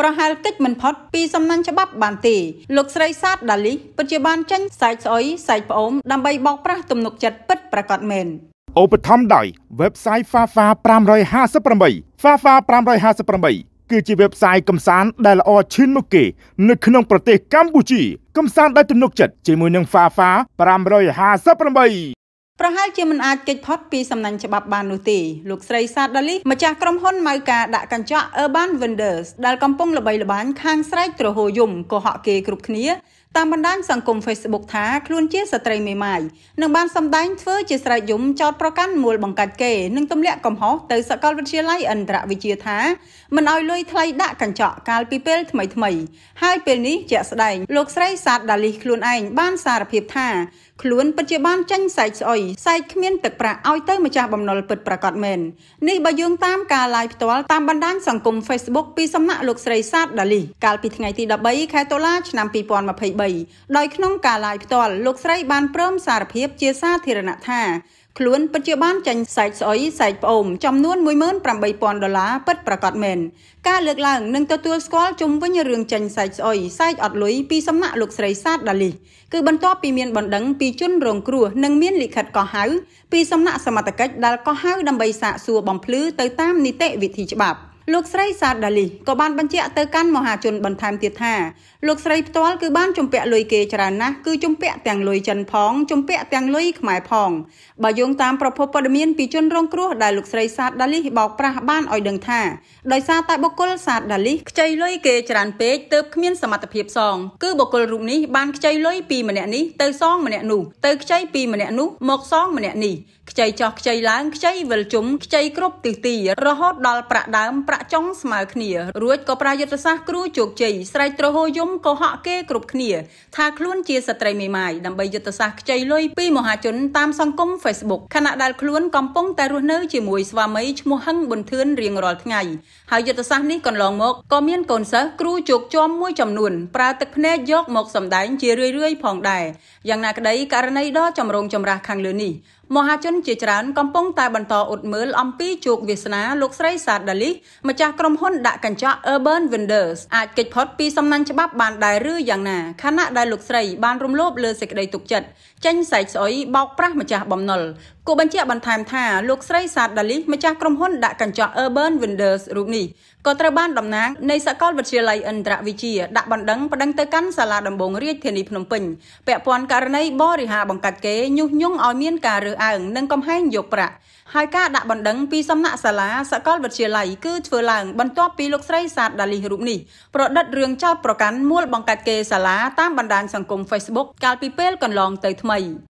ប្រហែលកិច្ចមិនផុតពីសំណាញ់ច្បាប់បានទេលោកស្រីសាទដាលីពិតជាបានចេញសាច់ស្អុយសាច់ផ្អូមដើម្បីបោកប្រាស់ទំនុកចិត្តពិតប្រាកដមែនឧបត្ថម្ភដោយ website fafa 558 fafa 558គឺជា website កំសាន្តដែលល្អឈានមុខគេ នៅក្នុងប្រទេសកម្ពុជាកំសាន្តដោយទំនុកចិត្តជាមួយនឹង fafa 558ប្រហែលជាមិនអាចគេចផុតពីសំណាញ់ច្បាប់បាននោះទេលោកស្រីសាដាលីម្ចាស់ក្រុមហ៊ុនម៉ៅការដាក់កញ្ចក់ Urban Vendors ដែលកំពុងល្បីល្បាញខាងស្រែកទ្រហោយំកុហកគេគ្រប់គ្នាតាមបណ្ដាញសង្គម Facebook ថាខ្លួនជាស្ត្រីមេម៉ាយនិងបានសម្ដែងធ្វើជាស្រែកយំចោតប្រកាន់មូលបង្កាច់គេនិងទម្លាក់កំហុសទៅសាកលវិទ្យាល័យអន្តរវិទ្យាថាមិនឲ្យលុយថ្លៃដាក់កញ្ចក់កាលពីពេលថ្មីថ្មីហើយពេលនេះជាក់ស្ដែងលោកស្រីសាទដាលីខ្លួនឯងបានសារភាពថាខ្លួនពិតជាបានចាញ់សែកស្អុយសែកគ្មាន ទឹកប្រាក់ឲ្យទៅម្ចាស់បំណុលពិតប្រាកដមែននេះបើយោងតាមការ live ផ្ទាល់តាមបណ្ដាញសង្គម Facebook ពីសំណាក់លោកស្រីសាទដាលីកាលពីថ្ងៃទី13ខែតុលាឆ្នាំ2023 3ដោយក្នុងការឡាយផ្ទាល់លោកស្រីបាន ព្រមសារភាពជាសាធារណៈថាខ្លួនពិតជាបានចាញ់សាច់ស្អុយសាច់ផ្អូមចំនួន18000ដុល្លារពិតប្រាកដមែនការលើកឡើងនិងទទួលស្គាល់ជុំវិញរឿងចាញ់សាច់ស្អុយសាច់អត់លុយពីសំណាក់លោកស្រីសាទដាលីគឺបន្ទាប់ពីមានបណ្ដឹងពីជនរងគ្រោះនិងមានលិខិតកោះហៅពីសំណាក់សមត្ថកិច្ចដែលកោះហៅដើម្បីសាកសួរបំភ្លឺទៅតាមនីតិវិធីច្បាប់លោកស្រីសាដាលីក៏បានបញ្ជាក់ទៅកាន់មហាជនបន្ថែមទៀតថាលោកស្រីផ្ទាល់គឺបានជំពាក់លុយគេច្រើនណាស់គឺជំពាក់ទាំងលុយចិនផង ជំពាក់ទាំងលុយខ្មែរផងបើយោងតាមប្រភពព័ត៌មានពីជនរងគ្រោះ ដែលលោកស្រីសាដាលីបោកប្រាស់បានឲ្យដឹងថាដោយសារតែបុគ្គលសាដាលីខ្ចីលុយគេច្រើនពេកទើបគ្មានសមត្ថភាពសងគឺបុគ្គលរូបនេះបានខ្ចីលុយពីម្នាក់នេះទៅសងម្នាក់នោះទៅខ្ចីពីម្នាក់នោះមកសងម្នាក់នេះខ្ចីចោះខ្ចីឡើងខ្ចីវិលជុំខ្ចីគ្រប់ទិសទីរហូតដល់ប្រាក់ដើមប្រាក់ចុងស្មើគ្នា រួចក៏ប្រាយុទ្ធសាស្ត្រគ្រូជោគជ័យស្រែកទ្រហោយំក៏ហក់គេគ្រប់គ្នា ថាខ្លួនជាស្ត្រីមេម៉ាយដើម្បីយុទ្ធសាស្ត្រខ្ចីលុយពី មហាជនតាមសង្គម Facebook ខណៈដែលខ្លួនកំពុងតែរស់នៅជាមួយស្វាមីឈ្មោះហឹងប៊ុនធឿនរៀងរាល់ថ្ងៃហើយយុទ្ធសាស្ត្រនេះកន្លងមកក៏មានកូនសិស្សគ្រូជោគជ័យមួយចំនួនប្រើទឹកភ្នែកយកមកសម្ដែងជារឿយៗផងដែរយ៉ាងណាក្តីករណីដ៏ចម្រូងចម្រាសខាងលើនេះមហាជនជាច្រើនកំពុងតែបន្តអ៊ុតមើលអំពីជោគវាសនាលោកស្រីសាដាលីម្ចាស់ក្រុមហ៊ុនដាក់កញ្ចក់ Urban Vendors អាចកិច្ចផុតពីសំណាញ់ច្បាប់បានដែរឬយ៉ាងណាខណៈដែលលោកស្រីបានរំលោភលើសេចក្តីទុកចិត្តចេញសែកស្អុយបោកប្រាស់ម្ចាស់បំណុលគូបញ្ជាក់បន្ថែមថាលោកស្រីសាដាលីម្ចាស់ក្រុមហ៊ុនដាក់កញ្ចក់ Urban Windows រូបនេះក៏ត្រូវបានតំណាងនៃសាកលវិទ្យាល័យអន្តរវិជាដាក់បណ្ដឹងប្តឹងទៅកាន់សាលាដំបងរាជធានីភ្នំពេញពាក់ព័ន្ធករណីបរិហាបង្កាត់គេញុះញង់ឲ្យមានការរើសអើងនិងកំហែងយកប្រាក់ហើយការដាក់បណ្ដឹងពីសំណាក់សាលាសាកលវិទ្យាល័យគឺធ្វើឡើងបន្ទាប់ពីលោកស្រីសាដាលីរូបនេះប្រឌិតរឿងចោតប្រកាន់មូលបង្កាត់គេសាលាតាមបណ្ដាញសង្គម Facebook កាលពីពេលកន្លងទៅថ្មី